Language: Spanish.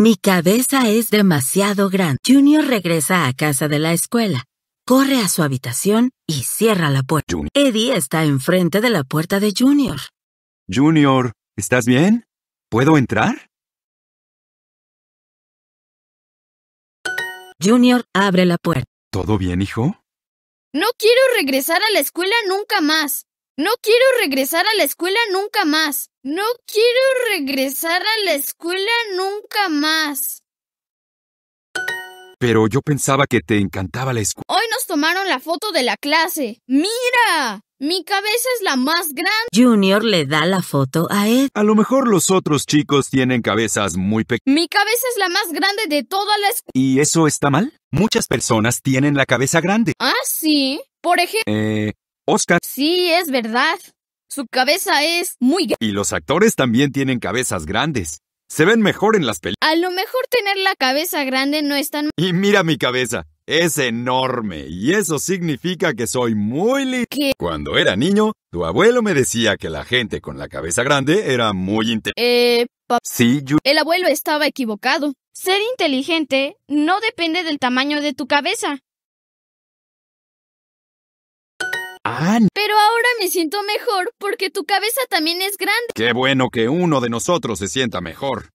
Mi cabeza es demasiado grande. Junior regresa a casa de la escuela, corre a su habitación y cierra la puerta. Eddie está enfrente de la puerta de Junior. Junior, ¿estás bien? ¿Puedo entrar? Junior abre la puerta. ¿Todo bien, hijo? No quiero regresar a la escuela nunca más. No quiero regresar a la escuela nunca más. No quiero regresar a la escuela nunca más. Pero yo pensaba que te encantaba la escuela. Hoy nos tomaron la foto de la clase. ¡Mira! Mi cabeza es la más grande. Junior le da la foto a él. A lo mejor los otros chicos tienen cabezas muy pequeñas. Mi cabeza es la más grande de toda la escuela. ¿Y eso está mal? Muchas personas tienen la cabeza grande. Ah, sí. Por ejemplo... Eh, Sí, es verdad. Su cabeza es muy grande. Y los actores también tienen cabezas grandes. Se ven mejor en las películas. A lo mejor tener la cabeza grande no es tan... Y mira mi cabeza. Es enorme. Y eso significa que soy muy li... Cuando era niño, tu abuelo me decía que la gente con la cabeza grande era muy inteligente. Eh, Sí, yo... El abuelo estaba equivocado. Ser inteligente no depende del tamaño de tu cabeza. Ah, Pero ahora me siento mejor porque tu cabeza también es grande. Qué bueno que uno de nosotros se sienta mejor.